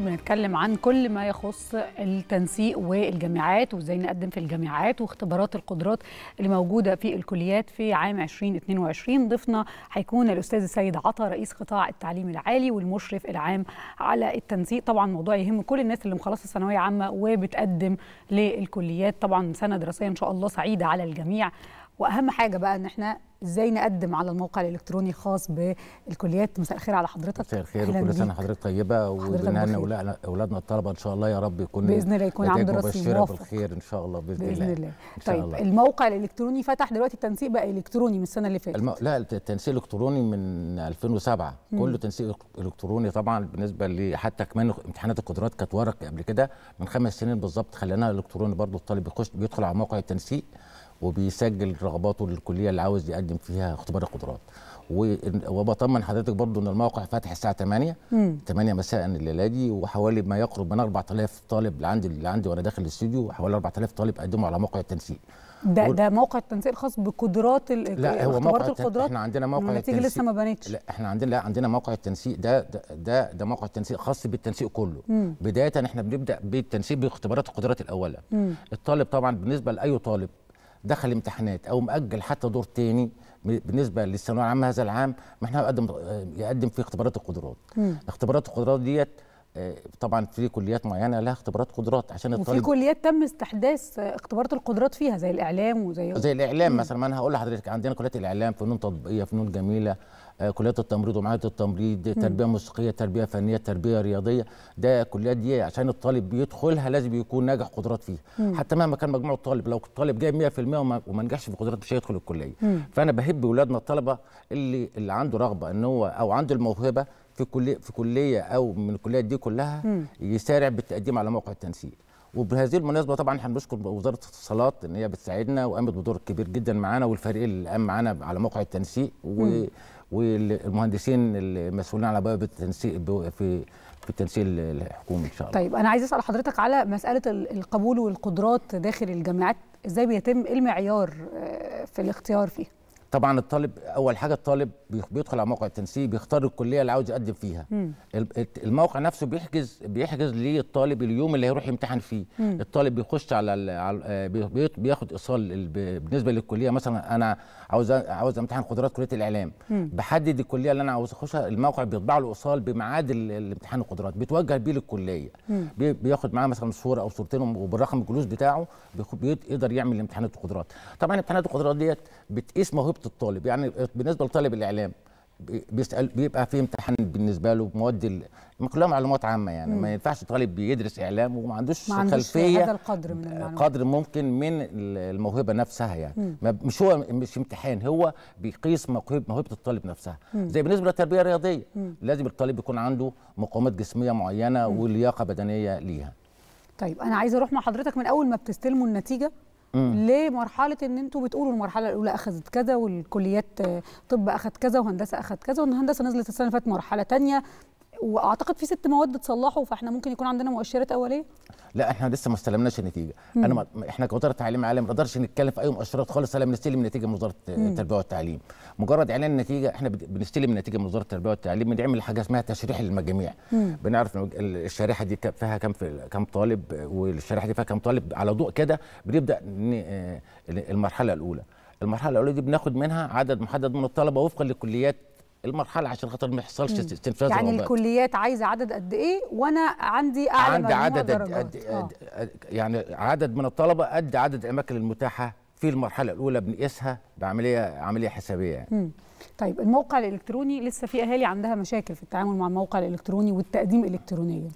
بنتكلم عن كل ما يخص التنسيق والجامعات وازاي نقدم في الجامعات واختبارات القدرات اللي موجوده في الكليات في عام 2022 ضيفنا هيكون الاستاذ السيد عطا رئيس قطاع التعليم العالي والمشرف العام على التنسيق طبعا موضوع يهم كل الناس اللي مخلصه ثانويه عامه وبتقدم للكليات طبعا سنه دراسيه ان شاء الله سعيده على الجميع واهم حاجه بقى ان احنا ازاي نقدم على الموقع الالكتروني الخاص بالكليات مساء الخير على حضرتك مساء الخير وكل سنه حضرتك طيبه لنا اولادنا الطلبه ان شاء الله يا رب يكون باذن الله يكون عنده مبشره بالخير ان شاء الله باذن, بإذن الله. الله إن شاء طيب الله. الموقع الالكتروني فتح دلوقتي التنسيق بقى الكتروني من السنه اللي فاتت الم... لا التنسيق الالكتروني من 2007 مم. كله تنسيق الكتروني طبعا بالنسبه ل حتى كمان امتحانات القدرات كانت ورق قبل كده من خمس سنين بالظبط خليناها الكتروني برضه الطالب يخش بيدخل على موقع التنسيق وبيسجل رغباته للكليه اللي عاوز يقدم فيها اختبار القدرات وبطمن حضرتك برضو ان الموقع فاتح الساعه 8 مم. 8 مساء الليله دي وحوالي ما يقرب من 4000 طالب اللي عندي اللي عندي وانا داخل الاستوديو حوالي 4000 طالب قدموا على موقع التنسيق ده و... ده موقع التنسيق الخاص بقدرات ال... لا هو موقع القدرات احنا عندنا موقع النتيجه لسه ما بنتش لا احنا عندنا لا عندنا موقع التنسيق ده ده ده, ده موقع التنسيق خاص بالتنسيق كله مم. بدايه احنا بنبدا بالتنسيق باختبارات القدرات الاولى مم. الطالب طبعا بالنسبه لاي طالب دخل امتحانات او مأجل حتى دور تاني بالنسبه للثانويه العامه هذا العام ما احنا يقدم في اختبارات القدرات اختبارات القدرات ديت طبعا في كليات معينه لها اختبارات قدرات عشان الطالب وفي كليات تم استحداث اختبارات القدرات فيها زي الاعلام وزي زي الاعلام مثلا ما انا هقول لحضرتك عندنا كليات الاعلام فنون تطبيقيه فنون جميله آه، كليات التمريض ومعاهد التمريض تربيه موسيقيه تربيه فنيه تربيه رياضيه ده الكليات دي عشان الطالب بيدخلها لازم يكون ناجح قدرات فيها مم. حتى مهما كان مجموع الطالب لو الطالب جايب 100% وما, وما نجحش في قدرات مش هيدخل الكليه مم. فانا بهب ولادنا الطلبه اللي اللي عنده رغبه ان هو او عنده الموهبه في كليه في كليه او من الكليات دي كلها يسارع بالتقديم على موقع التنسيق وبهذه المناسبه طبعا احنا بنشكر وزاره الاتصالات ان هي بتساعدنا وقامت بدور كبير جدا معانا والفريق اللي قام معانا على موقع التنسيق و... والمهندسين المسؤولين على باب التنسيق في في التنسيق الحكومي ان شاء الله. طيب انا عايز اسال حضرتك على مساله القبول والقدرات داخل الجامعات ازاي بيتم المعيار آه، في الاختيار فيه؟ طبعا الطالب اول حاجه الطالب بيدخل على موقع التنسيق بيختار الكليه اللي عاوز يقدم فيها مم. الموقع نفسه بيحجز بيحجز للطالب اليوم اللي هيروح يمتحن فيه مم. الطالب بيخش على, آه، بياخد ايصال بالنسبه للكليه مثلا انا عاوز عاوز امتحن قدرات كليه الاعلام مم. بحدد الكليه اللي انا عاوز اخشها الموقع بيطبع له ايصال بميعاد الامتحان القدرات بيتوجه بيه للكليه مم. بياخد معاه مثلا صوره او صورتين وبالرقم الجلوس بتاعه بيقدر يعمل امتحانات القدرات طبعا امتحانات القدرات ديت بتقيس موهبه نقطه الطالب يعني بالنسبه لطالب الاعلام بيسال بيبقى في امتحان بالنسبه له مواد كلها معلومات عامه يعني مم. ما ينفعش طالب بيدرس اعلام وما عندوش خلفيه هذا القدر من المعلومات قدر ممكن من الموهبه نفسها يعني مم. مش هو مش امتحان هو بيقيس موهبه الطالب نفسها مم. زي بالنسبه للتربيه الرياضيه مم. لازم الطالب يكون عنده مقومات جسميه معينه مم. ولياقه بدنيه ليها طيب انا عايز اروح مع حضرتك من اول ما بتستلموا النتيجه لمرحله ان انتوا بتقولوا المرحله الاولى اخذت كذا والكليات آه، طب اخذت كذا وهندسه اخذت كذا والهندسه نزلت السنه اللي فاتت مرحله ثانيه واعتقد في ست مواد اتصلحوا فاحنا ممكن يكون عندنا مؤشرات اوليه لا احنا لسه ما استلمناش النتيجه مم. انا ما احنا كوزاره تعليم عالم ما نقدرش نتكلم في اي مؤشرات خالص الا بنستلم النتيجه من وزاره التربيه والتعليم مجرد اعلان النتيجه احنا بنستلم النتيجه من وزاره التربيه والتعليم بنعمل حاجه اسمها تشريح للمجاميع بنعرف الشريحه دي فيها كم في كم طالب والشريحه دي فيها كم طالب على ضوء كده بنبدا آه، المرحله الاولى المرحله الاولى دي بناخد منها عدد محدد من الطلبه وفقا للكليات المرحله عشان خاطر ما يحصلش استنفاذ يعني الرغبات. الكليات عايزه عدد قد ايه وانا عندي اعلى عندي عدد أد أد أد أد يعني عدد من الطلبه قد عدد الاماكن المتاحه في المرحله الاولى بنقيسها بعمليه عمليه حسابيه يعني. طيب الموقع الالكتروني لسه في اهالي عندها مشاكل في التعامل مع الموقع الالكتروني والتقديم الكترونيا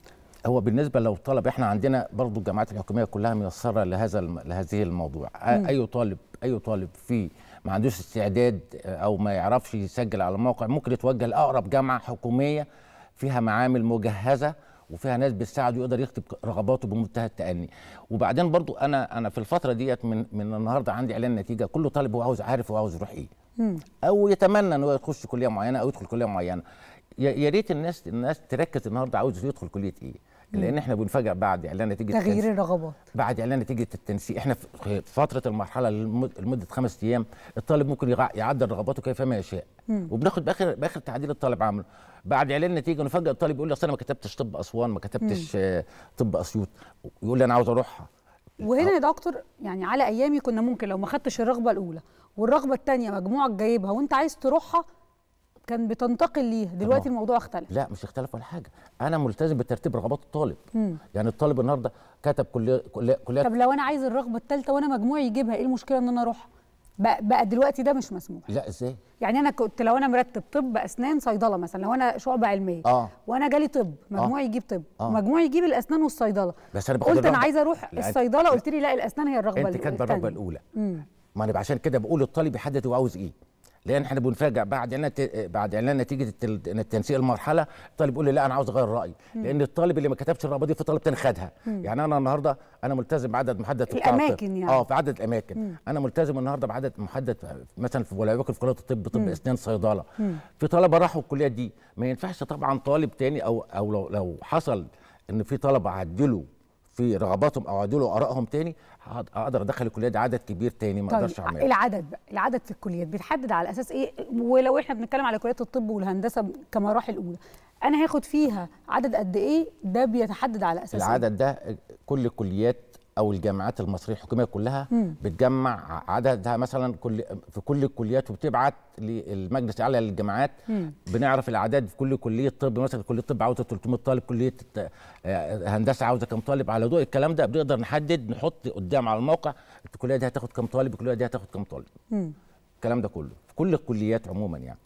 هو بالنسبه لو طلب احنا عندنا برضو الجامعات الحكوميه كلها ميسره لهذا لهذه الموضوع مم. اي طالب اي طالب في ما عندوش استعداد آه، او ما يعرفش يسجل على الموقع ممكن يتوجه لاقرب جامعه حكوميه فيها معامل مجهزه وفيها ناس بتساعده يقدر يكتب رغباته بمنتهى التأني وبعدين برضو انا انا في الفتره ديت من من النهارده عندي اعلان نتيجه كل طالب هو عاوز عارف هو عاوز يروح ايه او يتمنى ان هو يخش كليه معينه او يدخل كليه معينه يا ريت الناس الناس تركز النهارده عاوز يدخل كليه ايه لان احنا بنفاجئ بعد اعلان نتيجه تغيير الرغبات بعد اعلان نتيجه التنسيق احنا في فتره المرحله لمده خمس ايام الطالب ممكن يعدل رغباته كيفما يشاء وبناخد باخر باخر تعديل الطالب عامله بعد اعلان النتيجه نفاجئ الطالب يقول لي اصل انا ما كتبتش طب اسوان ما كتبتش طب اسيوط يقول لي انا عاوز اروحها وهنا أه. يا دكتور يعني على ايامي كنا ممكن لو ما خدتش الرغبه الاولى والرغبه الثانيه مجموعك جايبها وانت عايز تروحها كان بتنتقل ليها دلوقتي الموضوع اختلف لا مش اختلف ولا حاجه انا ملتزم بترتيب رغبات الطالب مم. يعني الطالب النهارده كتب كليه كليه طب لو انا عايز الرغبه الثالثه وانا مجموعي يجيبها ايه المشكله ان انا اروح بقى, بقى دلوقتي ده مش مسموح لا ازاي يعني انا كنت لو انا مرتب طب اسنان صيدله مثلا لو انا شعبه علميه آه. وانا جالي طب مجموعي آه. يجيب طب آه. مجموعي يجيب الاسنان والصيدله بس انا قلت انا عايز اروح يعني الصيدله قلت لي لا الاسنان هي الرغبه انت كاتبه الرغبه الاولى مم. ما انا عشان كده بقول الطالب يحدد هو عاوز ايه لان احنا بنفاجئ بعد اعلان بعد اعلان نتيجه التنسيق المرحله الطالب يقول لي لا انا عاوز اغير رايي لان الطالب اللي ما كتبش الرغبه دي في طالب تاني خدها يعني انا النهارده انا ملتزم بعدد محدد في الاماكن يعني اه في عدد الاماكن مم. انا ملتزم النهارده بعدد محدد مثلا في ولايه في كليه الطب طب اسنان صيدله مم. في طلبه راحوا الكليات دي ما ينفعش طبعا طالب تاني او او لو لو حصل ان في طلبه عدلوا في رغباتهم او عدلوا ارائهم تاني اقدر ادخل الكليه دي عدد كبير تاني ما طيب، اقدرش طيب اعمله العدد بقى العدد في الكليات بيتحدد على اساس ايه ولو احنا بنتكلم على كليات الطب والهندسه كمراحل اولى انا هاخد فيها عدد قد ايه ده بيتحدد على اساس إيه؟ العدد إيه؟ ده كل الكليات او الجامعات المصريه الحكوميه كلها بتجمع عددها مثلا كل في كل الكليات وبتبعت للمجلس الاعلى للجامعات بنعرف الاعداد في كل كليه طب مثلا كليه طب عاوزه 300 طالب كليه آه، هندسه عاوزه كام طالب على ضوء الكلام ده بنقدر نحدد نحط قدام على الموقع الكليه دي هتاخد كام طالب الكليه دي هتاخد كام طالب الكلام ده كله في كل الكليات عموما يعني